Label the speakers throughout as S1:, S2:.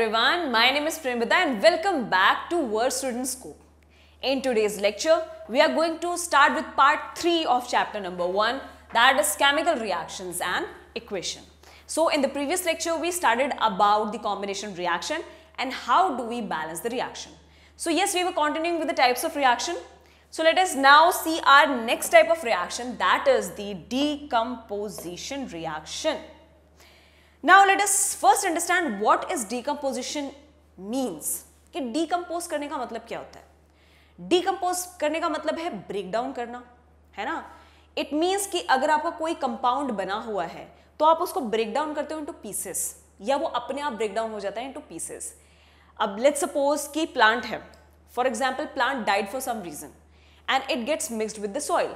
S1: everyone, my name is Premita and welcome back to Word Student School. In today's lecture, we are going to start with part 3 of chapter number 1 that is chemical reactions and equation. So in the previous lecture, we started about the combination reaction and how do we balance the reaction. So yes, we were continuing with the types of reaction. So let us now see our next type of reaction that is the decomposition reaction. Now let us first understand what is decomposition means कि decompose करने का मतलब क्या होता है decompose करने का मतलब है ब्रेक डाउन करना है ना इट मीन्स कि अगर आपका कोई कंपाउंड बना हुआ है तो आप उसको ब्रेक डाउन करते हो इंटू पीसेस या वो अपने आप ब्रेक डाउन हो जाता है इंटू पीसेस अब लेट सपोज कि प्लांट है for example plant died for some reason and it gets mixed with the soil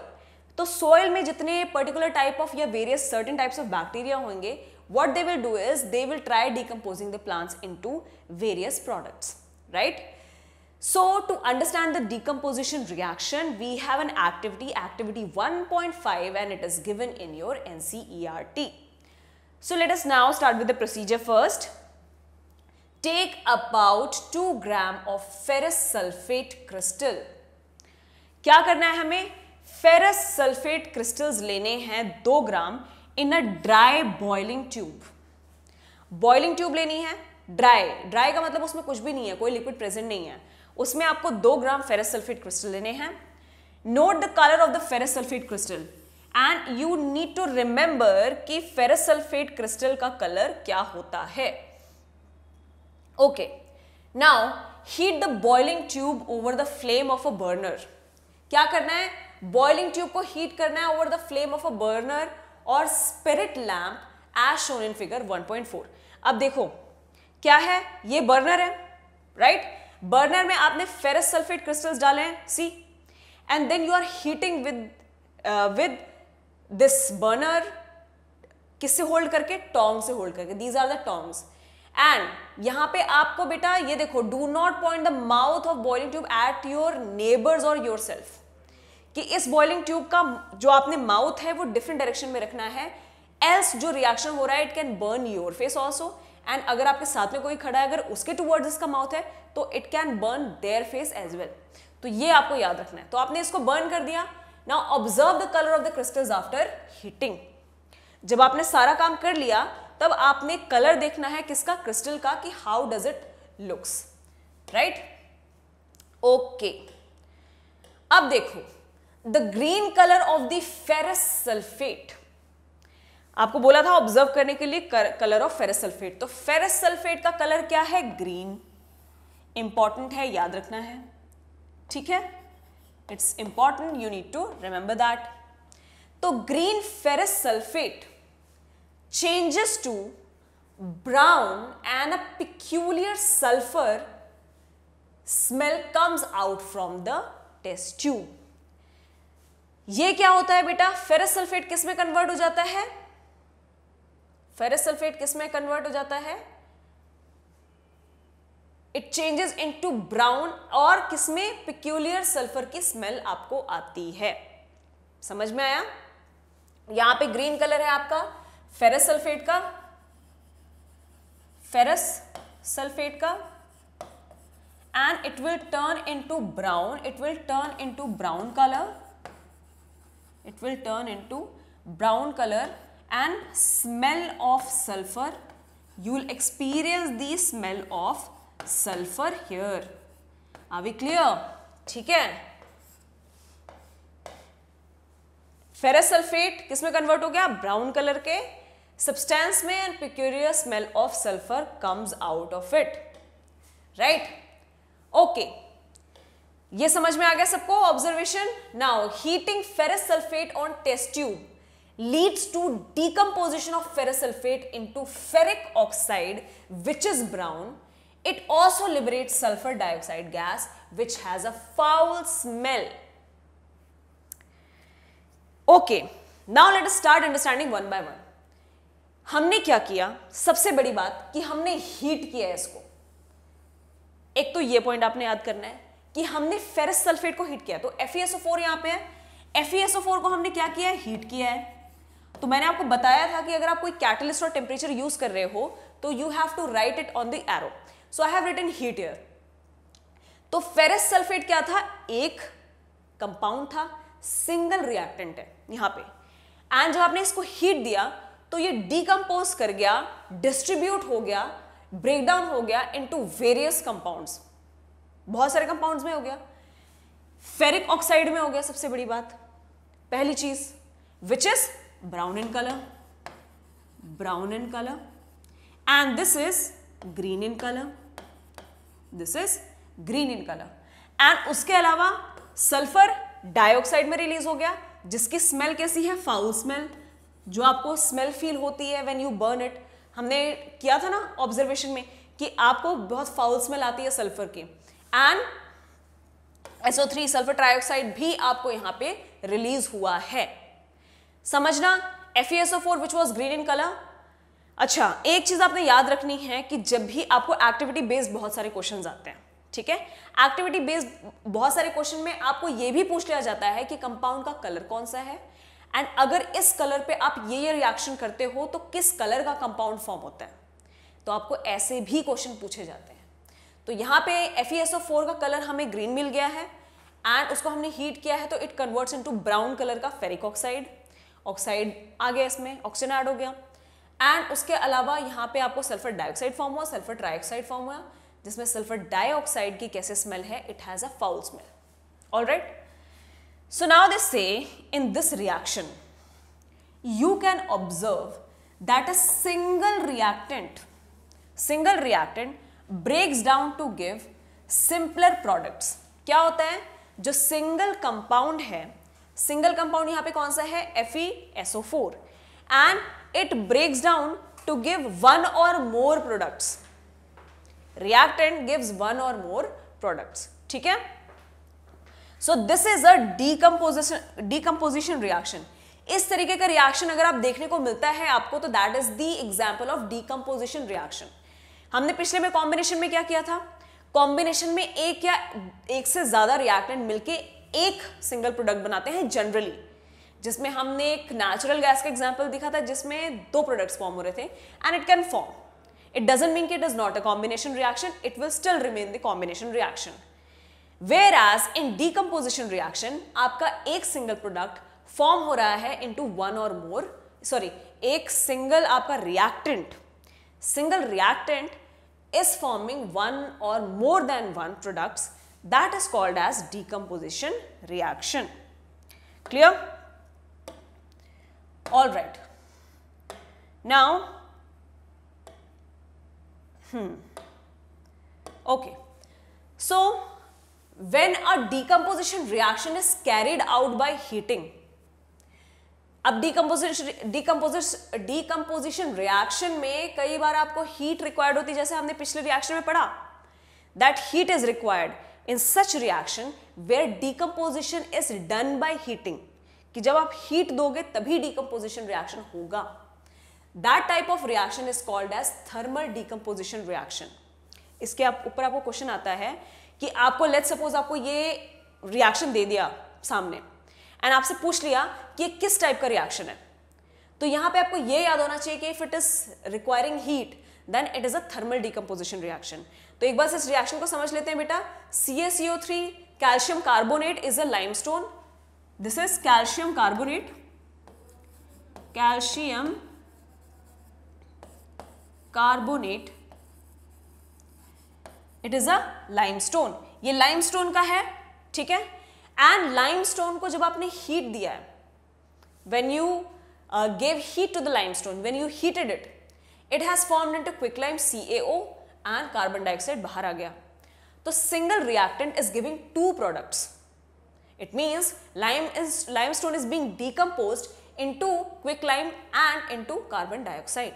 S1: तो सोयल में जितने पर्टिकुलर टाइप ऑफ या various certain types of bacteria होंगे what they will do is they will try decomposing the plants into various products right so to understand the decomposition reaction we have an activity activity 1.5 point five and it is given in your N C E R T so let's now start with the procedure first take about two gram of ferrous sulphate crystal क्या करना है हमें ferrous sulphate crystals लेने हैं दो gram in a dry boiling tube boiling tube लेनी है dry dry का मतलब उसमें कुछ भी नहीं है कोई लिक्विड प्रेजेंट नहीं है उसमें आपको दो ग्राम फेरस सल्फेट क्रिस्टल लेने हैं note the colour of the ferrous sulphate crystal and you need to remember कि फेरस सल्फेट क्रिस्टल का कलर क्या होता है okay now heat the boiling tube over the flame of a burner क्या करना है बॉइलिंग ट्यूब को heat करना है over the flame of a burner और spirit lamp as shown in figure 1.4 अब देखो क्या है ये बर्नर है राइट right? बर्नर में आपने फेरस सल्फेट क्रिस्टल्स डाले हैं see and then you are heating with with this burner किससे होल्ड करके टोंग से होल्ड करके these are the tongs and यहां पे आपको बेटा ये देखो do not point the mouth of boiling tube at your neighbours or yourself कि इस बॉइलिंग ट्यूब का जो आपने माउथ है वो डिफरेंट डायरेक्शन में रखना है एल्स जो रिएक्शन हो रहा है it can burn your face also and अगर आपके साथ में कोई खड़ा है अगर उसके टू वर्ड इसका माउथ है तो it can burn their face as well तो ये आपको याद रखना है तो आपने इसको बर्न कर दिया now observe the colour of the crystals after heating जब आपने सारा काम कर लिया तब आपने कलर देखना है किसका क्रिस्टल का कि how does it looks right okay अब देखो the green colour of the ferrous sulphate आपको बोला था ऑब्जर्व करने के लिए कलर ऑफ फेरस सल्फेट तो फेरस सल्फेट का कलर क्या है ग्रीन इंपॉर्टेंट है याद रखना है ठीक है it's important you need to remember that तो green ferrous sulphate changes to brown and a peculiar sulphur smell comes out from the test tube ये क्या होता है बेटा फेरस सल्फेट किस में कन्वर्ट हो जाता है फेरस सल्फेट किस में कन्वर्ट हो जाता है इट चेंजेस इनटू ब्राउन और किसमें पिक्यूलियर सल्फर की स्मेल आपको आती है समझ में आया यहां पे ग्रीन कलर है आपका फेरस सल्फेट का फेरस सल्फेट का and it will turn into brown it will turn into brown colour it will turn into brown color and smell of sulfur. You will experience the smell of sulfur here. Are we clear? theek hai ferrous sulfate किस में convert हो गया brown colour के substance में and peculiar smell of sulphur comes out of it right okay ये समझ में आ गया सबको observation now heating ferrous sulphate on test tube leads to decomposition of ferrous sulphate to ferric oxide which is brown it also liberate sulphur dioxide gas which has a foul smell okay now let start understanding one by one हमने क्या किया सबसे बड़ी बात कि हमने heat किया है इसको एक तो ये पॉइंट आपने याद करना है कि हमने फेरस सल्फेट को हीट किया तो एफ यहाँ पे है एफ को हमने क्या किया है हीट किया है तो मैंने आपको बताया था कि अगर आप कोई कैटलिस्ट और टेम्परेचर यूज कर रहे हो तो you have to write it on the arrow so I have written heat here तो फेरस सल्फेट क्या था एक कंपाउंड था सिंगल रिएक्टेंट है यहां पे एंड जब आपने इसको हीट दिया तो ये डीकम्पोज कर गया डिस्ट्रीब्यूट हो गया ब्रेकडाउन हो गया इनटू वेरियस कंपाउंड्स बहुत सारे कंपाउंड्स में हो गया फेरिक ऑक्साइड में हो गया सबसे बड़ी बात पहली चीज which is brown in colour brown in colour and this is green in colour this is green in colour and उसके अलावा सल्फर डाइऑक्साइड में रिलीज हो गया जिसकी स्मेल कैसी है फाउल स्मेल जो आपको स्मेल फील होती है व्हेन यू बर्न इट हमने किया था ना ऑब्जर्वेशन में कि आपको बहुत फाउल स्मेल आती है सल्फर की एंड SO3 सल्फर ट्राइऑक्साइड भी आपको यहां पे रिलीज हुआ है समझना FeSO4 which was green in colour अच्छा एक चीज आपने याद रखनी है कि जब भी आपको एक्टिविटी बेस्ड बहुत सारे क्वेश्चन आते हैं ठीक है एक्टिविटी बेस्ड बहुत सारे क्वेश्चन में आपको ये भी पूछ लिया जाता है कि कंपाउंड का कलर कौन सा है एंड अगर इस कलर पे आप ये ये रिएक्शन करते हो तो किस कलर का कंपाउंड फॉर्म होता है तो आपको ऐसे भी क्वेश्चन पूछे जाते हैं तो यहाँ पे एफ e का कलर हमें ग्रीन मिल गया है एंड उसको हमने हीट किया है तो it converts into brown colour का फेरिक ऑक्साइड ऑक्साइड आ गया इसमें ऑक्सीजन ऐड हो गया एंड उसके अलावा यहाँ पे आपको सल्फर डाइऑक्साइड फॉर्म हुआ सल्फर ट्राइऑक्साइड फॉर्म हुआ जिसमें सल्फर डाइऑक्साइड की कैसे स्मेल है it has a foul smell all right so now this से in this reaction you can observe that a single reactant single reactant breaks down to give simpler products क्या होता है जो single compound है single compound यहां पे कौन सा है F S O four and it breaks down to give one or more products reactant gives one or more products ठीक है so this is a decomposition decomposition reaction इस तरीके का रिएक्शन अगर आप देखने को मिलता है आपको तो that is the example of decomposition reaction हमने पिछले में कॉम्बिनेशन में क्या किया था कॉम्बिनेशन में एक या एक से ज़्यादा रिएक्टेंट मिलके एक सिंगल प्रोडक्ट बनाते हैं जनरली जिसमें हमने एक नेचुरल गैस का एग्जाम्पल दिखा था जिसमें दो प्रोडक्ट्स फॉर्म हो रहे थे and it can form it it mean it is not a combination reaction it will still remain the combination reaction whereas in decomposition reaction आपका एक सिंगल प्रोडक्ट फॉर्म हो रहा है two one or more sorry एक single आपका reactant single reactant is forming one or more than one products that is called as decomposition reaction. Clear? Alright. Now, hmm, okay. So, when a decomposition reaction is carried out by heating, अब decomposition decomposition reaction में कई बार आपको heat required होती जैसे हमने पिछले reaction में पढ़ा that heat is required in such reaction where decomposition is done by heating कि जब आप हीट दोगे तभी डीकम्पोजिशन रिएक्शन होगा that type of reaction is called as thermal decomposition reaction इसके आप ऊपर आपको क्वेश्चन आता है कि आपको लेट सपोज आपको ये रिएक्शन दे दिया सामने एंड आपसे पूछ लिया कि ये किस टाइप का रिएक्शन है तो यहां पे आपको ये याद होना चाहिए कि if it is requiring heat then it is a thermal decomposition reaction तो एक बार इस रिएक्शन को समझ लेते हैं बेटा C S three calcium carbonate is a limestone this is calcium carbonate calcium carbonate it is a limestone ये limestone का है ठीक है एंड लाइम स्टोन को जब आपने हीट दिया है when you gave heat to the limestone when you heated it it has formed into quicklime C A O and carbon dioxide बाहर आ गया तो single reactant is giving two products it means lime is limestone is being decompose into quicklime and into carbon dioxide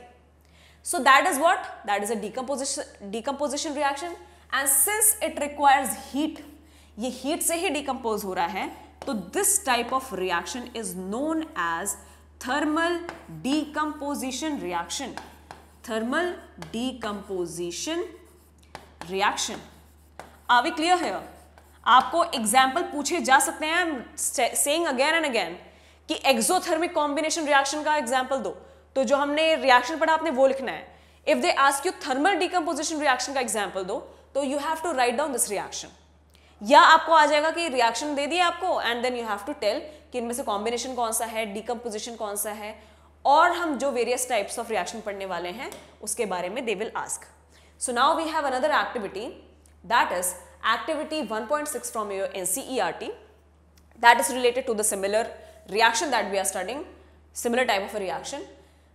S1: so that is what that is a decomposition decomposition reaction and since it requires heat ये heat से ही decompose हो रहा है तो this type of reaction is known as thermal decomposition reaction thermal decomposition reaction आवे clear है आपको एग्जाम्पल पूछे जा सकते हैं सेइंग अगेन एंड अगेन कि एक्सोथर्मिक कॉम्बिनेशन रिएक्शन का एग्जाम्पल दो तो जो हमने रिएक्शन पढ़ा आपने वो लिखना है if they ask you thermal decomposition reaction का एग्जाम्पल दो तो you have to write down this reaction या आपको आ जाएगा कि रिएक्शन दे दिए आपको and then you have to tell कि इनमें से कॉम्बिनेशन कौन सा है डिकम्पोजिशन कौन सा है और हम जो वेरियस टाइप्स ऑफ रिएक्शन पढ़ने वाले हैं उसके बारे में they will ask so now we have another activity that is activity 1.6 point six from your N that is related to the similar reaction that we are starting similar type of reaction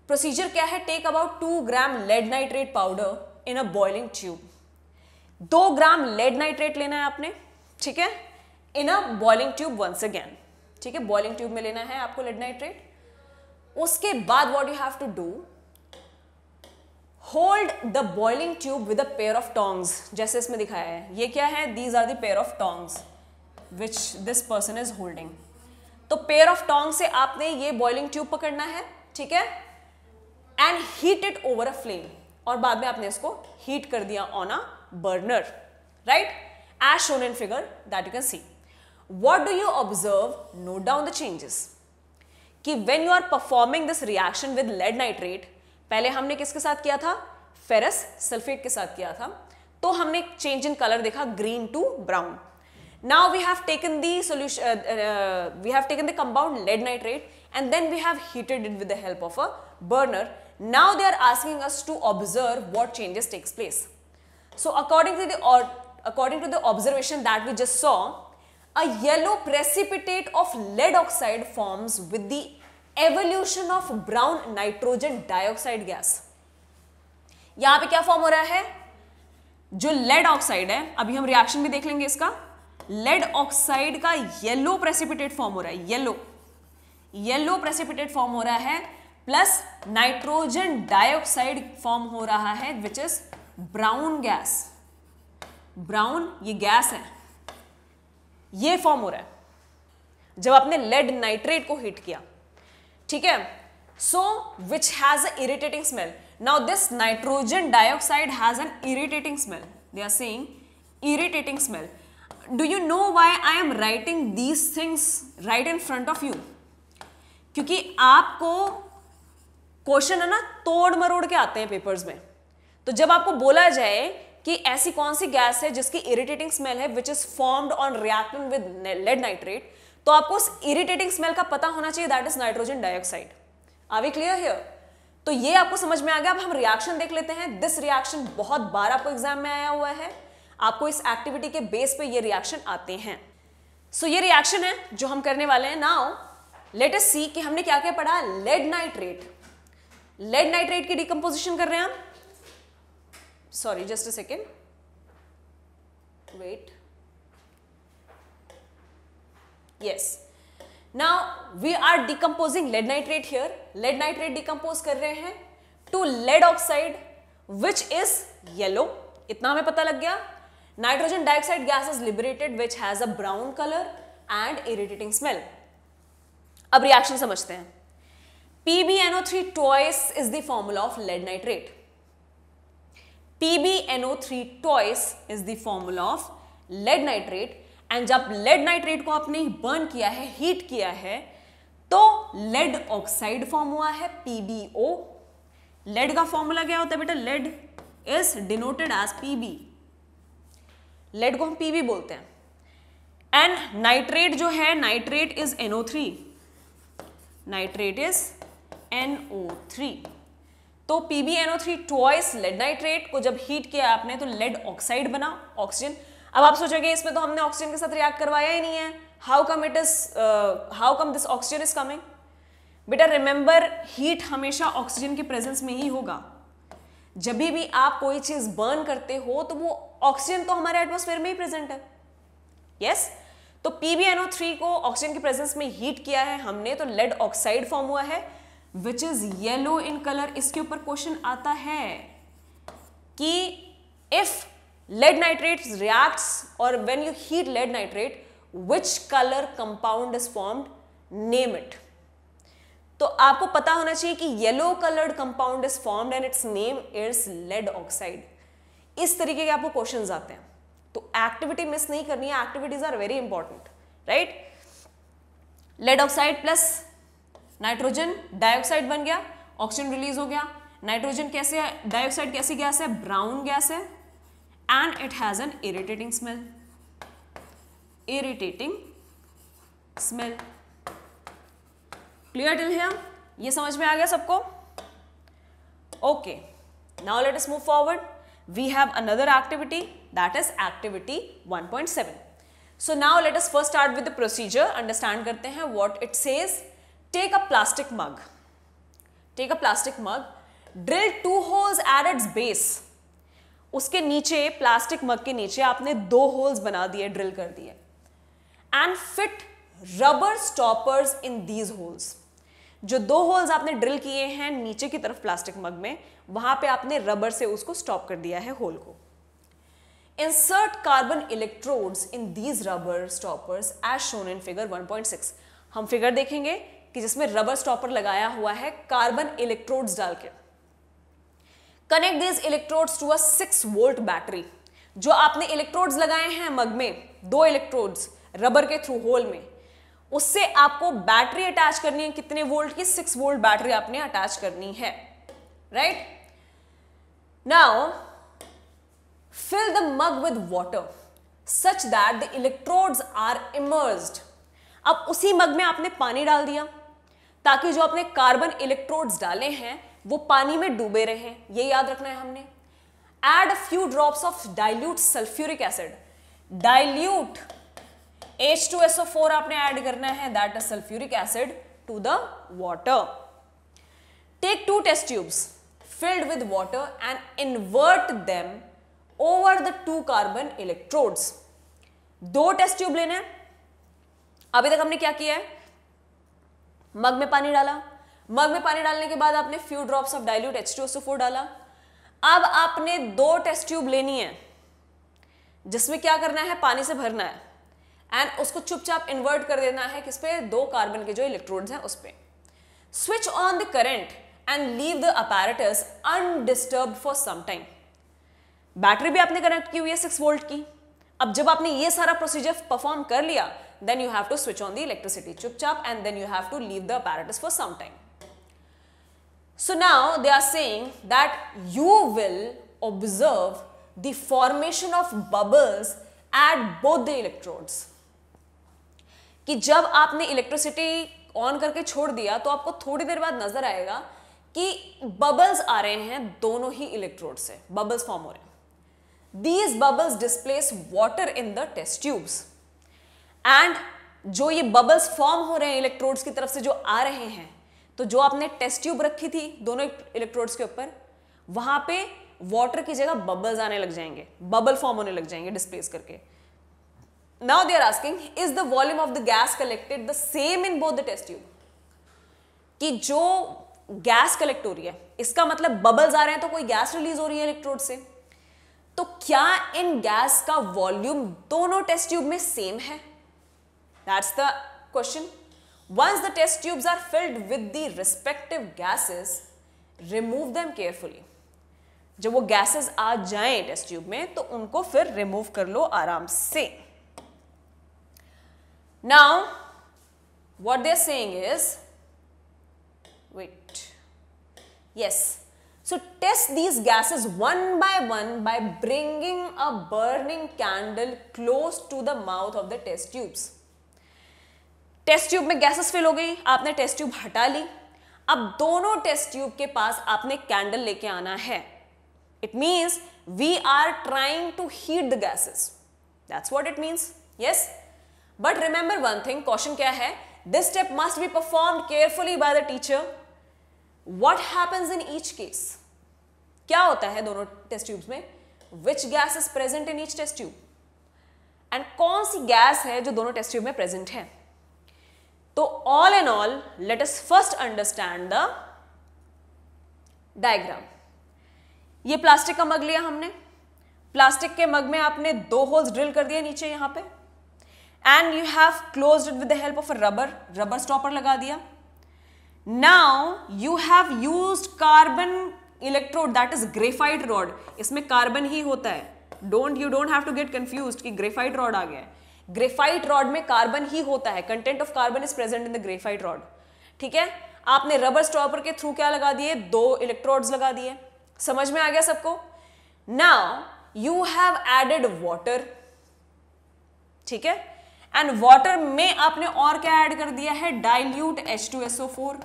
S1: procedure क्या है take about two gram lead nitrate powder in a boiling tube दो gram lead nitrate लेना है आपने ठीक है in a boiling tube once again ठीक है बॉइलिंग ट्यूब में लेना है आपको लेड नाइट्रेट उसके बाद what you have to do hold the boiling tube with a pair of tongs जैसे इसमें दिखाया है ये क्या है these are the of tongs which this person is holding तो पेयर ऑफ टोंग से आपने ये बॉइलिंग ट्यूब पकड़ना है ठीक है and heat it over a flame और बाद में आपने इसको हीट कर दिया on a burner right as shown in figure that you can see. What do you observe? Note down the changes. कि when you are performing this reaction with lead nitrate, पहले हमने किसके साथ किया था ferrous sulphate. के साथ किया था तो हमने चेंज इन कलर देखा green to now we have taken the solution uh, uh, we have taken the compound lead nitrate and then we have heated it with the help of a burner now they are asking us to observe what changes takes place so according to the according to the observation that we just saw, a yellow precipitate of lead oxide forms with the evolution of brown nitrogen dioxide gas यहां पे क्या form हो रहा है जो lead oxide है अभी हम रिएक्शन भी देख लेंगे इसका लेड ऑक्साइड का येलो प्रेसिपिटेट फॉर्म हो रहा है येलो येलो प्रेसिपिटेट फॉर्म हो रहा है प्लस नाइट्रोजन डाइऑक्साइड फॉर्म हो रहा है which is brown gas brown ये गैस है ये फॉर्म हो रहा है जब आपने लेड नाइट्रेट को हिट किया ठीक है so which has irritating smell now this nitrogen dioxide has an irritating smell they are saying irritating smell do you know why I am writing these things right in front of you क्योंकि आपको question है ना तोड़ मरोड़ के आते हैं papers में तो जब आपको बोला जाए कि ऐसी कौन सी गैस है जिसकी इरिटेटिंग स्मेल है which is formed on reacting with lead nitrate तो आपको उस इरिटेटिंग स्मेल का पता होना चाहिए that is nitrogen dioxide are we clear here तो ये आपको समझ में आ गया अब हम रिएक्शन देख लेते हैं दिस रिएक्शन बहुत बार आपको एग्जाम में आया हुआ है आपको इस एक्टिविटी के बेस पे ये रिएक्शन आते हैं सो so, ये रिएक्शन है जो हम करने वाले हैं नाउ लेट अस सी कि हमने क्या क्या पढ़ा लेड नाइट्रेट लेड नाइट्रेट की डिकम्पोजिशन कर रहे हैं हम sorry just a second wait yes now we are decomposing lead nitrate here lead nitrate decompose कर रहे हैं to lead oxide which is yellow इतना हमें पता लग गया nitrogen dioxide gas is liberated which has a brown color and irritating smell अब reaction समझते हैं PbNO3 twice is the formula of lead nitrate PbNO3 twice is the formula of lead nitrate and जब lead nitrate को आपने burn किया है heat किया है तो लेड ऑक्साइड फॉर्म हुआ है PbO. लेड का फॉर्मूला क्या होता है बेटा lead is denoted as Pb. Lead को हम Pb बोलते हैं एंड नाइट्रेट जो है nitrate is NO3. Three nitrate is three तो PbNO3 ट्वाइस लेड नाइट्रेट को जब हीट किया आपने तो लेड ऑक्साइड बना ऑक्सीजन अब आप सोचोगे इसमें तो हमने ऑक्सीजन के साथ रिएक्ट करवाया ही नहीं है how come it is how come this oxygen is coming बेटा रिमेंबर हीट हमेशा ऑक्सीजन के प्रेजेंस में ही होगा जब भी आप कोई चीज बर्न करते हो तो वो ऑक्सीजन तो हमारे एटमोसफेयर में ही प्रेजेंट है यस yes? तो थ्री को ऑक्सीजन के प्रेजेंस में हीट किया है हमने तो लेड ऑक्साइड फॉर्म हुआ है which is yellow in colour इसके ऊपर क्वेश्चन आता है कि इफ लेड नाइट्रेट रियक्ट और when you heat lead nitrate which colour compound is formed name it तो आपको पता होना चाहिए कि yellow coloured compound is formed and its name is lead oxide इस तरीके के आपको क्वेश्चन आते हैं तो एक्टिविटी मिस नहीं करनी है activities are very important right lead oxide plus nitrogen dioxide बन गया ऑक्सीजन रिलीज हो गया नाइट्रोजन कैसे डाइऑक्साइड कैसी गैस है ब्राउन गैस है and it has an irritating smell irritating smell clear till here ये समझ में आ गया सबको okay now let us move forward we have another activity that is activity 1.7 so now let us first start with the procedure understand करते हैं what it says Take a plastic mug. Take a plastic mug. Drill two holes at its base. uske niche plastic mug ke niche aapne do holes bana diye drill kar diye and fit rubber stoppers in these holes जो दो holes आपने drill किए हैं नीचे की तरफ plastic मग में वहां पे आपने रबर से उसको स्टॉप कर दिया है होल को insert carbon electrodes in these rubber stoppers as shown in figure 1.6 हम फिगर देखेंगे कि जिसमें रबर स्टॉपर लगाया हुआ है कार्बन इलेक्ट्रोड्स डाल के connect this electrodes to a six volt battery जो आपने इलेक्ट्रोड्स लगाए हैं मग में दो इलेक्ट्रोड्स रबर के थ्रू होल में उससे आपको बैटरी अटैच करनी है कितने वोल्ट की सिक्स वोल्ट बैटरी आपने अटैच करनी है right now fill the mug with water such that the electrodes are immerse अब उसी मग में आपने पानी डाल दिया ताकि जो अपने कार्बन इलेक्ट्रोड्स डाले हैं वो पानी में डूबे रहे ये याद रखना है हमने add few drops of dilute sulphuric acid dilute four आपने एड करना है that a sulphuric acid to the water take two test tubes filled with water and invert them over the two carbon electrodes दो test tube लेने है अभी तक हमने क्या किया है मग में पानी डाला मग में पानी डालने के बाद आपने few drops of dilute H2SO4 डाला अब आपने दो टेस्ट ट्यूब लेनी है जिसमें क्या करना है पानी से भरना है एंड उसको चुपचाप इन्वर्ट कर देना है किस पे दो कार्बन के जो इलेक्ट्रोड्स हैं उस पर switch on the current and leave the apparatus undisturbed for some time battery भी आपने कनेक्ट की हुई है सिक्स वोल्ट की अब जब आपने ये सारा प्रोसीजर परफॉर्म कर लिया then you have to switch on the electricity chupchap and then you have to leave the apparatus for some time. So now they are saying that you will observe the formation of bubbles at both the electrodes. कि जब आपने electricity on करके छोड़ दिया तो आपको थोड़ी देर बाद नजर आएगा कि बबल्स आ रहे हैं दोनों ही इलेक्ट्रोड से बबल्स फॉर्म हो रहे हैं these bubbles displace water in the test tubes and जो ये बबल्स फॉर्म हो रहे हैं इलेक्ट्रोड्स की तरफ से जो आ रहे हैं तो जो आपने टेस्ट ट्यूब रखी थी दोनों इलेक्ट्रोड्स के ऊपर वहां पे वाटर की जगह बबल्स आने लग जाएंगे बबल फॉर्म होने लग जाएंगे डिस्प्लेस करके now they are asking is the volume of the gas collected the same in both the test tube कि जो गैस कलेक्ट हो रही है इसका मतलब बबल्स आ रहे हैं तो कोई गैस रिलीज हो रही है इलेक्ट्रोड से तो क्या इन गैस का वॉल्यूम दोनों टेस्ट ट्यूब में सेम है That's the question. Once the test tubes are filled with the respective gases, remove them carefully. जब वो गैसेस आ जाएं टेस्ट ट्यूब में तो उनको फिर रिमूव कर लो आराम से now what they're saying is wait yes so test these gases one by one by bringing a burning candle close to the mouth of the test tubes test tube में gases fill हो गई आपने test tube हटा ली अब दोनों test tube के पास आपने candle लेके आना है it means we are trying to heat the gases that's what it means yes but remember one thing question क्या है this step must be perform carefully by the teacher what happens in each case क्या होता है दोनों test tubes में which gas is present in each test tube and कौन सी gas है जो दोनों टेस्ट ट्यूब में प्रेजेंट है तो all and all let us first understand the diagram ये प्लास्टिक का मग लिया हमने प्लास्टिक के मग में आपने दो होल्स ड्रिल कर दिए नीचे यहां पे and you have close it with the help of a rubber rubber stopper लगा दिया now you have use carbon electrode that is graphite rod इसमें कार्बन ही होता है don't you don't have to get confuse कि graphite rod आ गया है ग्रेफाइट रॉड में कार्बन ही होता है content of carbon is present in the graphite rod ठीक है आपने रबर स्टॉपर के थ्रू क्या लगा दिए दो इलेक्ट्रोड्स लगा दिए समझ में आ गया सबको now you have added water ठीक है एंड वॉटर में आपने और क्या ऐड कर दिया है dilute H two S O four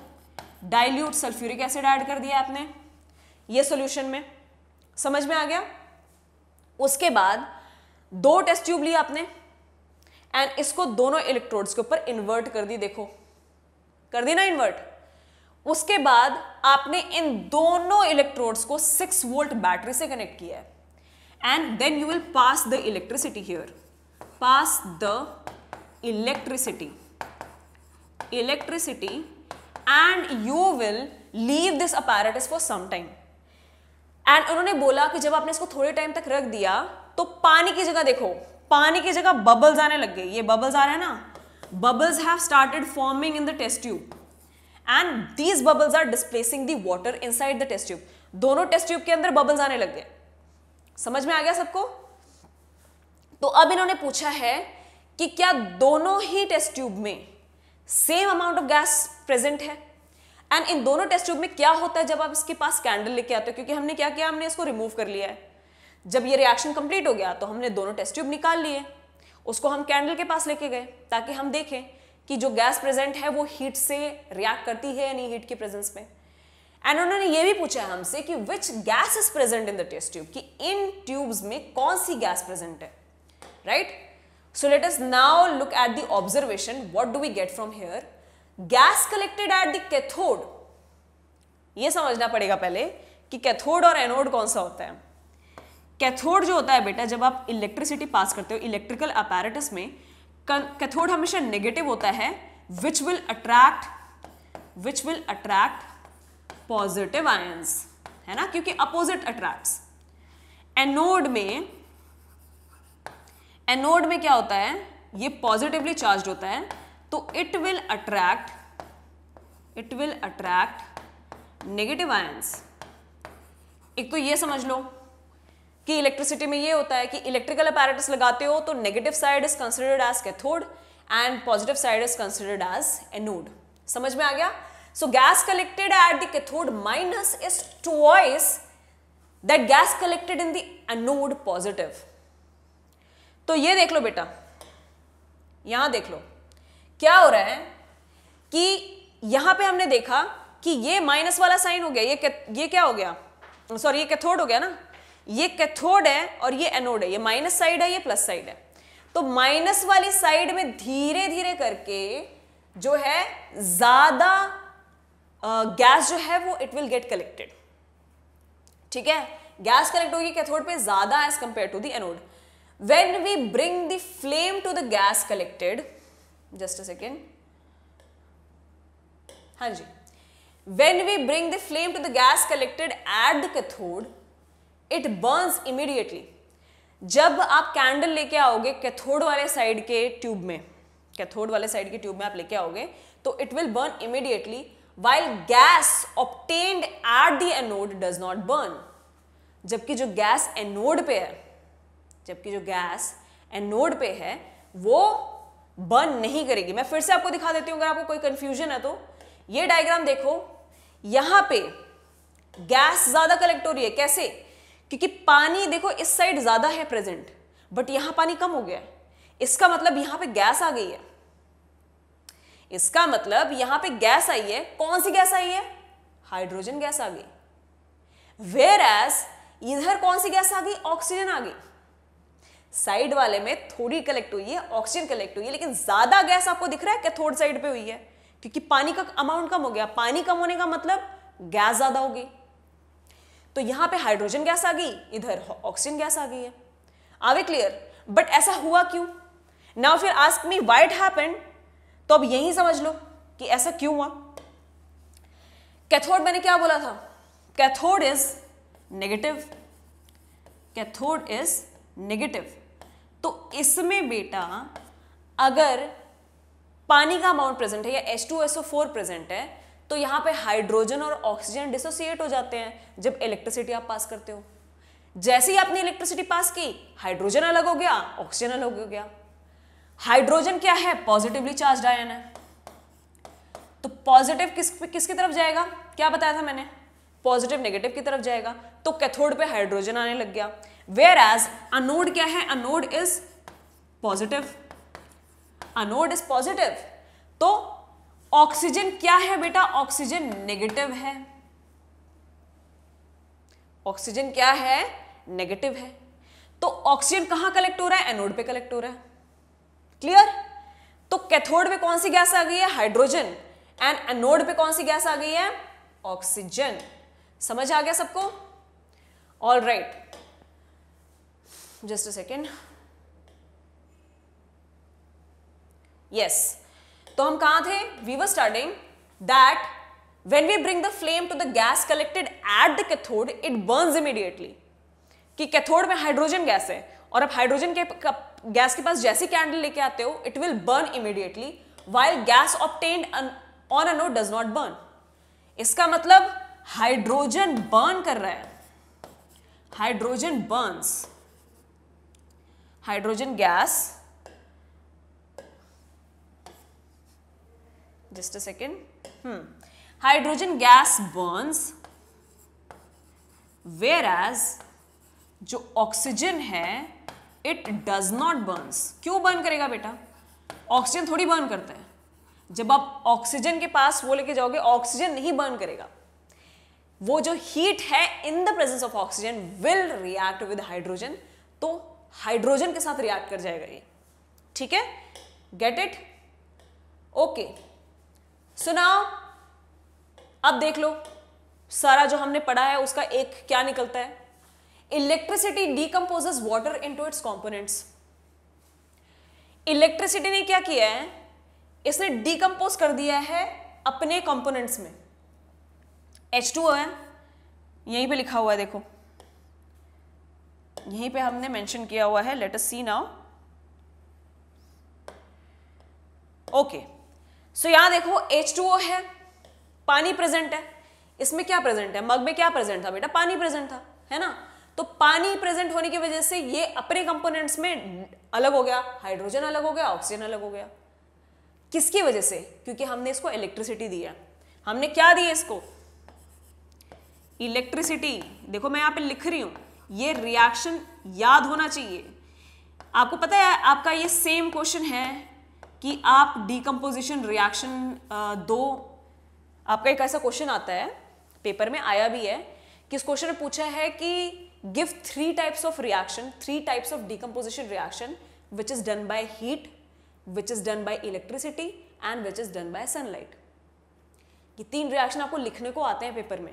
S1: dilute sulphuric acid add कर दिया आपने ये सॉल्यूशन में समझ में आ गया उसके बाद दो टेस्ट ट्यूब लिया आपने एंड इसको दोनों इलेक्ट्रोड्स के ऊपर इन्वर्ट कर दी देखो कर दी ना इन्वर्ट उसके बाद आपने इन दोनों इलेक्ट्रोड्स को 6 वोल्ट बैटरी से कनेक्ट किया है and then you will pass the electricity here pass the electricity electricity and you will leave this apparatus for some time and उन्होंने बोला कि जब आपने इसको थोड़े टाइम तक रख दिया तो पानी की जगह देखो पानी की जगह बबल्स आने लग गए ये बबल्स आ रहे हैं ना bubbles have started forming in the test tube and these bubbles are displacing the water inside the test tube दोनों टेस्ट ट्यूब के अंदर बबल्स आने लग गए समझ में आ गया सबको तो अब इन्होंने पूछा है कि क्या दोनों ही टेस्ट ट्यूब में same amount of gas present है एंड इन दोनों टेस्ट ट्यूब में क्या होता है जब आप इसके पास कैंडल लेके आते हो क्योंकि हमने क्या किया हमने इसको रिमूव कर लिया है जब ये रिएक्शन कंप्लीट हो गया तो हमने दोनों टेस्ट ट्यूब निकाल लिए उसको हम कैंडल के पास लेके गए ताकि हम देखें कि जो गैस प्रेजेंट है वो हीट से रिएक्ट करती है या नहीं हीट के प्रेजेंस में एंड उन्होंने ये भी पूछा हमसे कि which gas is present in the test tube कि इन ट्यूब्स में कौन सी गैस प्रेजेंट है right so let us now look at the observation what do we get from here gas collected at the cathode ये समझना पड़ेगा पहले कि कैथोड और एनोड कौन सा होता है कैथोड जो होता है बेटा जब आप इलेक्ट्रिसिटी पास करते हो इलेक्ट्रिकल अपैरेटस में कैथोड हमेशा नेगेटिव होता है which will attract which will attract positive ions है ना क्योंकि अपोजिट अट्रैक्ट एनोड में एनोड में क्या होता है ये पॉजिटिवली चार्ज होता है तो it will attract it will attract negative ions एक तो ये समझ लो कि इलेक्ट्रिसिटी में ये होता है कि इलेक्ट्रिकल अपैरेटस लगाते हो तो negative side is considered as cathode and positive side is considered as anode समझ में आ गया so gas collected at the cathode minus is twice that gas collected in the anode positive तो ये देख लो बेटा यहां देख लो क्या हो रहा है कि यहां पे हमने देखा कि ये माइनस वाला साइन हो गया ये ये क्या हो गया सॉरी ये कैथोड हो गया ना ये कैथोड है और ये एनोड है ये माइनस साइड है ये प्लस साइड है तो माइनस वाली साइड में धीरे धीरे करके जो है ज्यादा गैस जो है वो इट विल गेट कलेक्टेड ठीक है गैस कलेक्ट होगी कैथोड पे ज्यादा as compare to the anode when we bring the flame to the gas collected just a second हाँ जी when we bring the flame to the gas collected at the cathode it burns immediately जब आप candle लेके आओगे cathode वाले side के tube में cathode वाले साइड के ट्यूब में आप लेके आओगे तो it will burn immediately while gas obtained at the anode does not burn जबकि जो गैस एनोड पे है जबकि जो गैस एनोड पे है वो बर्न नहीं करेगी मैं फिर से आपको दिखा देती हूं अगर आपको कोई कंफ्यूजन है तो ये डायग्राम देखो यहां पे गैस ज़्यादा कलेक्ट हो रही है कैसे क्योंकि पानी देखो इस साइड ज़्यादा है प्रेजेंट बट यहां पानी कम हो गया है इसका मतलब यहां पे गैस आ गई है इसका मतलब यहां पे गैस आई है कौन सी गैस आई है हाइड्रोजन गैस आ गई वेयर एज इधर कौन सी गैस आ गई ऑक्सीजन आ गई साइड वाले में थोड़ी कलेक्ट हुई है ऑक्सीजन कलेक्ट हुई है लेकिन ज्यादा गैस आपको दिख रहा है क्या थर्ड साइड पे हुई है क्योंकि पानी का अमाउंट कम हो गया पानी कम होने का मतलब गैस ज्यादा होगी तो यहां पे हाइड्रोजन गैस आ गई इधर ऑक्सीजन गैस आ गई है आवे क्लियर बट ऐसा हुआ क्यों नाउ फिर ask me why'd it happen तो अब यही समझ लो कि ऐसा क्यों हुआ कैथोड मैंने क्या बोला था cathode is negative cathode is negative तो इसमें बेटा अगर पानी का अमाउंट प्रेजेंट है या H2SO4 प्रेजेंट है तो यहाँ पे हाइड्रोजन और ऑक्सीजन डिसोसिएट हो जाते हैं जब इलेक्ट्रिसिटी आप पास करते हो जैसे ही आपने इलेक्ट्रिसिटी पास की हाइड्रोजन अलग हो गया ऑक्सीजन अलग हो गया हाइड्रोजन क्या है पॉजिटिवली चार्ज आयन है तो पॉजिटिव किस किसकी तरफ जाएगा क्या बताया था मैंने पॉजिटिव नेगेटिव की तरफ जाएगा तो कैथोड पे हाइड्रोजन आने लग गया वेयर एज अनोड क्या है anode is positive anode is positive तो ऑक्सीजन क्या है बेटा ऑक्सीजन नेगेटिव है ऑक्सीजन क्या है नेगेटिव है तो ऑक्सीजन कहां कलेक्ट हो रहा है एनोड पे कलेक्ट हो रहा है क्लियर तो कैथोड में कौन सी गैस आ गई है हाइड्रोजन एंड एनोड पे कौन सी गैस आ गई है ऑक्सीजन समझ आ गया सबको all right just a second yes तो हम कहा थे we were starting that when we bring the flame to the gas collected at the cathode it burn immediately कि कैथोड में हाइड्रोजन गैस है और अब हाइड्रोजन के गैस के पास जैसी कैंडल लेके आते हो it will burn immediately while gas obtained on anode does not burn इसका मतलब हाइड्रोजन बर्न कर रहा है hydrogen burns hydrogen gas just a second. Hmm. Hydrogen gas burns whereas जो ऑक्सीजन है इट डज नॉट बर्न्स क्यों burn करेगा बेटा ऑक्सीजन थोड़ी बर्न करता है जब आप ऑक्सीजन के पास वो लेके जाओगे ऑक्सीजन नहीं बर्न करेगा वो जो हीट है in the presence of oxygen will react with hydrogen तो हाइड्रोजन के साथ रिएक्ट कर जाएगा ये ठीक है गेट इट ओके सुनाओ अब देख लो सारा जो हमने पढ़ा है उसका एक क्या निकलता है electricity decomposes water into its components electricity ने क्या किया है इसने डीकम्पोज कर दिया है अपने कंपोनेंट्स में एच टू एन यहीं पे लिखा हुआ है देखो यहीं पे हमने मेंशन किया हुआ है let us see now okay okay. So so, यहाँ देखो H2O है पानी प्रेजेंट है इसमें क्या प्रेजेंट है मग में क्या प्रेजेंट था बेटा पानी प्रेजेंट था है ना तो पानी प्रेजेंट होने की वजह से ये अपने कंपोनेंट्स में अलग हो गया हाइड्रोजन अलग हो गया ऑक्सीजन अलग हो गया किसकी वजह से क्योंकि हमने इसको इलेक्ट्रिसिटी दिया हमने क्या दिया इसको इलेक्ट्रिसिटी देखो मैं यहाँ पे लिख रही हूं ये रिएक्शन याद होना चाहिए आपको पता है आपका ये सेम क्वेश्चन है कि आप डीकम्पोजिशन रिएक्शन दो आपका एक ऐसा क्वेश्चन आता है पेपर में आया भी है कि इस क्वेश्चन में पूछा है कि give three types of reaction three types of decomposition reaction which is done by heat which is done by electricity and which is done by sunlight ये तीन रिएक्शन आपको लिखने को आते हैं पेपर में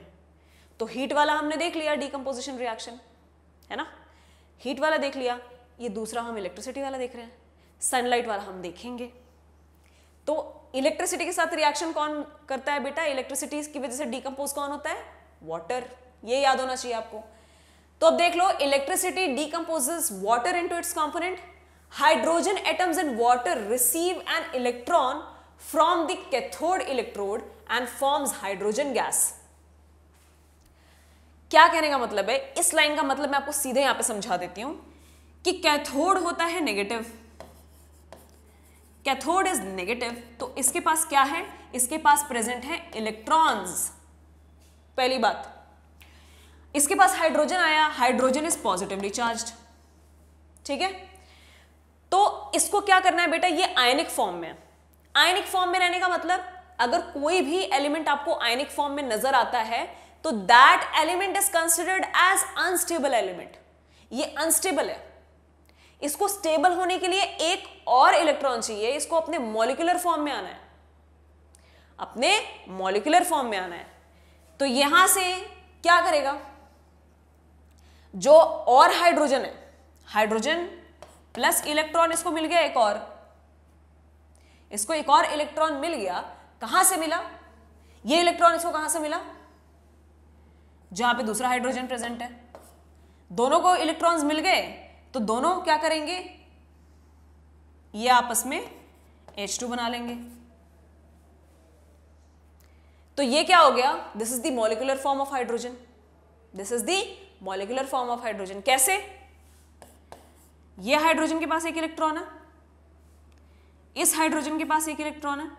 S1: तो हीट वाला हमने देख लिया डीकम्पोजिशन रिएक्शन है ना हीट वाला देख लिया ये दूसरा हम इलेक्ट्रिसिटी वाला देख रहे हैं सनलाइट वाला हम देखेंगे तो इलेक्ट्रिसिटी के साथ रिएक्शन कौन करता है बेटा इलेक्ट्रिसिटी की वजह से डीकम्पोज कौन होता है वाटर ये याद होना चाहिए आपको तो अब देख लो electricity decomposes water into its component hydrogen atoms in water receive an electron from the cathode electrode and forms hydrogen gas क्या कहने का मतलब है इस लाइन का मतलब मैं आपको सीधे यहां पे समझा देती हूं कि कैथोड होता है नेगेटिव कैथोड इज नेगेटिव तो इसके पास क्या है इसके पास प्रेजेंट है इलेक्ट्रॉन्स पहली बात इसके पास हाइड्रोजन आया हाइड्रोजन इज पॉजिटिवली चार्ज ठीक है तो इसको क्या करना है बेटा ये आयनिक फॉर्म में आयनिक फॉर्म में रहने का मतलब अगर कोई भी एलिमेंट आपको आयनिक फॉर्म में नजर आता है तो that element is considered as unstable element ये अनस्टेबल है इसको स्टेबल होने के लिए एक और इलेक्ट्रॉन चाहिए इसको अपने मॉलिकुलर फॉर्म में आना है अपने मॉलिकुलर फॉर्म में आना है तो यहां से क्या करेगा जो और हाइड्रोजन है हाइड्रोजन प्लस इलेक्ट्रॉन इसको मिल गया एक और इसको एक और इलेक्ट्रॉन मिल गया कहां से मिला ये इलेक्ट्रॉन इसको कहां से मिला जहां पे दूसरा हाइड्रोजन प्रेजेंट है दोनों को इलेक्ट्रॉन्स मिल गए तो दोनों क्या करेंगे ये आपस में H2 बना लेंगे तो ये क्या हो गया this is the molecular form of hydrogen this is the molecular form of hydrogen कैसे ये हाइड्रोजन के पास एक इलेक्ट्रॉन है इस हाइड्रोजन के पास एक इलेक्ट्रॉन है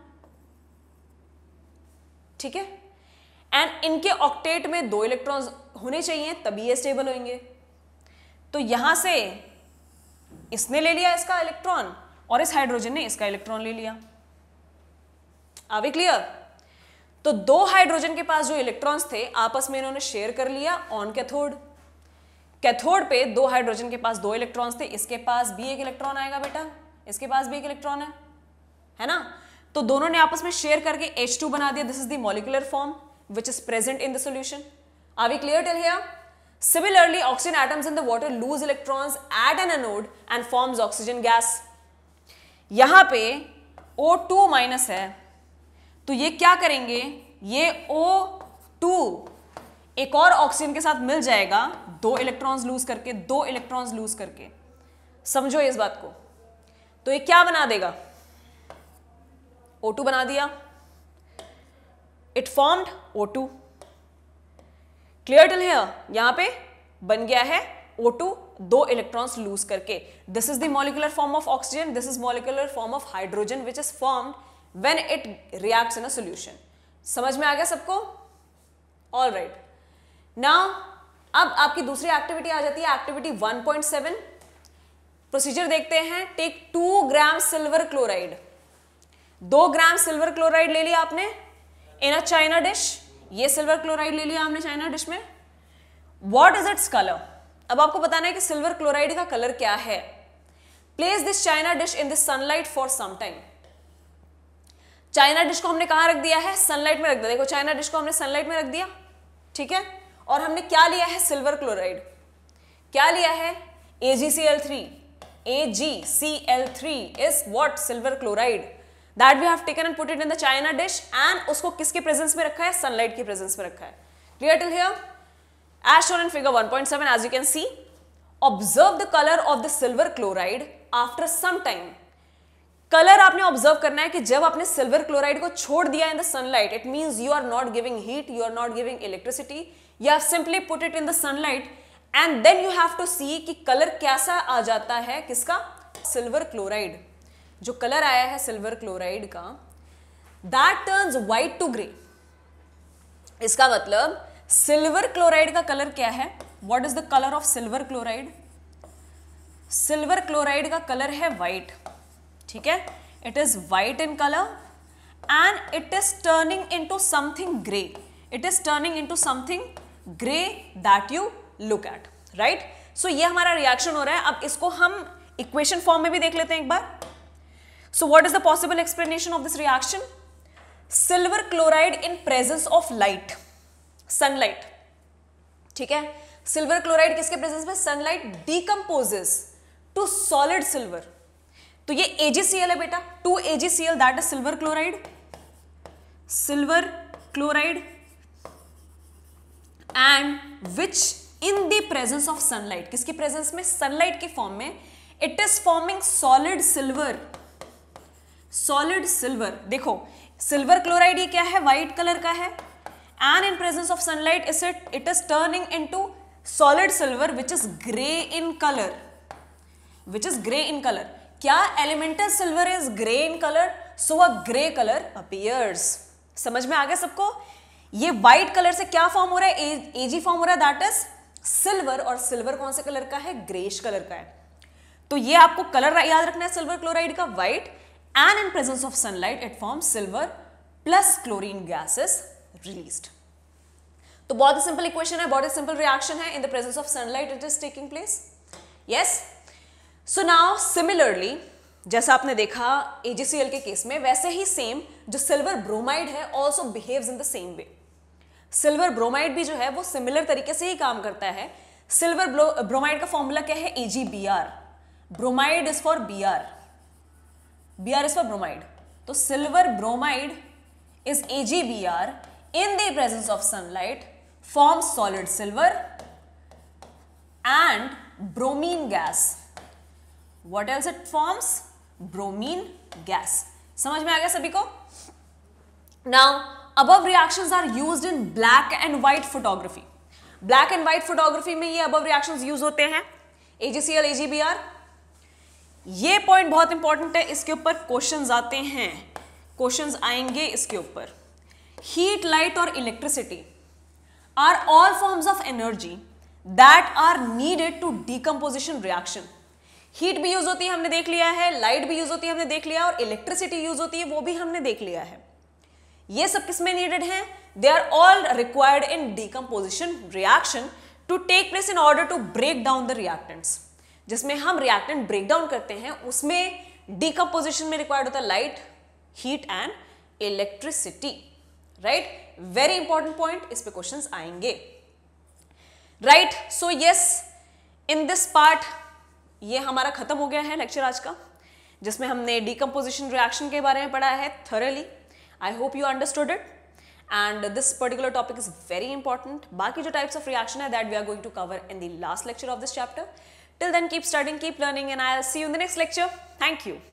S1: ठीक है एंड इनके ऑक्टेट में दो इलेक्ट्रॉन्स होने चाहिए तभी ये स्टेबल होंगे तो यहां से इसने ले लिया इसका इलेक्ट्रॉन और इस हाइड्रोजन ने इसका इलेक्ट्रॉन ले लिया आवे क्लियर तो दो हाइड्रोजन के पास जो इलेक्ट्रॉन्स थे आपस में इन्होंने शेयर कर लिया ऑन कैथोड कैथोड पे दो हाइड्रोजन के पास दो इलेक्ट्रॉन्स थे इसके पास भी एक इलेक्ट्रॉन आएगा बेटा इसके पास भी एक इलेक्ट्रॉन है है ना तो दोनों ने आपस में शेयर करके H2 बना दिया this is the molecular form which is present in the solution are we clear till here Similarly, oxygen atoms in the water lose electrons at an anode and forms oxygen gas. यहां पे O2 minus है तो ये क्या करेंगे ये O2 एक और ऑक्सीजन के साथ मिल जाएगा दो इलेक्ट्रॉन्स लूज करके दो इलेक्ट्रॉन्स लूज करके समझो इस बात को तो ये क्या बना देगा O2 बना दिया it formed O2 clear till here यहां पे बन गया है O2 दो इलेक्ट्रॉन्स लूज करके this is the molecular form of oxygen this is molecular form of hydrogen which is form when it react in a समझ में आ गया सबको ऑल राइट नाउ अब आपकी दूसरी एक्टिविटी आ जाती है एक्टिविटी 1.7 प्रोसीजर देखते हैं take two gram silver chloride दो ग्राम सिल्वर क्लोराइड ले लिया आपने इन अ चाइना डिश ये सिल्वर क्लोराइड ले लिया हमने चाइना डिश में वॉट इज इट्स कलर अब आपको बताना है कि सिल्वर क्लोराइड का कलर क्या है place this china dish in this sunlight for some time china dish को हमने कहा रख दिया है सनलाइट में रख दिया देखो चाइना डिश को हमने सनलाइट में रख दिया ठीक है और हमने क्या लिया है सिल्वर क्लोराइड क्या लिया है AgCl3 AgCl3 C L three is what silver chloride that we have taken and put it in the china dish and उसको किसके प्रेजेंस में रखा है सनलाइट के प्रेजेंस में रखा है clear till here as shown in figure 1.7 as you can see observe the colour of the silver chloride after some time colour आपने ऑब्जर्व करना है कि जब आपने सिल्वर क्लोराइड को छोड़ दिया in the sunlight it means you are not giving heat you are not giving electricity you have simply put it in the sunlight and then you have to see कि colour कैसा आ जाता है किसका silver chloride जो colour आया है silver chloride का that turns white to grey इसका मतलब सिल्वर क्लोराइड का कलर क्या है what is the colour of silver chloride silver chloride का कलर है वाइट ठीक है it is white in colour and it is turning into something grey it is turning into something grey that you look at right so ये हमारा reaction हो रहा है अब इसको हम इक्वेशन फॉर्म में भी देख लेते हैं एक बार So what is the possible explanation of this reaction? Silver chloride in presence of light, sunlight. ठीक है सिल्वर क्लोराइड किसके प्रेजेंस में sunlight decomposes to solid silver तो ये एजीसीएल है बेटा two A G C L that is silver chloride silver chloride and which in the presence of sunlight किसकी प्रेजेंस में सनलाइट के फॉर्म में it is forming solid silver solid silver देखो सिल्वर क्लोराइड ये क्या है व्हाइट कलर का है and in presence of sunlight is it it is turning in to solid silver which is grey in colour which is grey in colour क्या elemental silver is grey in colour so a grey colour appears समझ में आ गया सबको ये white colour से क्या form हो रहा है एजी फॉर्म हो रहा है दैट इज सिल्वर और सिल्वर कौन से कलर का है ग्रेश कलर का है तो ये आपको कलर याद रखना है सिल्वर क्लोराइड का white and in presence of sunlight it forms silver plus chlorine gases released. तो बहुत ही सिंपल इक्वेशन है बहुत ही सिंपल रिएक्शन है in the presence of sunlight it is taking place yes so now similarly जैसा आपने देखा A G C L के case में वैसे ही सेम जो सिल्वर ब्रोमाइड है also behave in the same way silver bromide भी जो है वो सिमिलर तरीके से ही काम करता है सिल्वर ब्रोमाइड का फॉर्मूला क्या है A B R bromide is for B R B R is for bromide तो silver bromide is A G B R in the presence of sunlight form solid silver and bromine gas what else it forms bromine gas समझ में आ गया सभी को now अब reaction are use in black and white photography black and white photography में ये अब रिएक्शन यूज होते हैं एजीसीएल एजीबीआर ये पॉइंट बहुत इंपॉर्टेंट है इसके ऊपर क्वेश्चन आते हैं क्वेश्चन आएंगे इसके ऊपर हीट लाइट और electricity are all forms of energy that are needed to decomposition reaction heat भी यूज होती है हमने देख लिया है लाइट भी यूज होती है हमने देख लिया और इलेक्ट्रिसिटी यूज होती है वो भी हमने देख लिया है ये सब किसमें नीडेड है they are all required in decomposition reaction to take place in order to break down the reactants जिसमें हम रिएक्टेंट ब्रेक डाउन करते हैं उसमें डिकम्पोजिशन में रिक्वायर्ड होता है light heat and electricity right very important point इस पे क्वेश्चन आएंगे right so yes in this part ये हमारा खत्म हो गया है लेक्चर आज का जिसमें हमने डीकम्पोजिशन रिएक्शन के बारे में पढ़ा है thoroughly I hope you understood it and this particular topic is very important बाकी जो टाइप्स ऑफ रिएक्शन है that we are going to cover in the last lecture of this chapter Till then, keep studying, keep learning, and I'll see you in the next lecture. Thank you.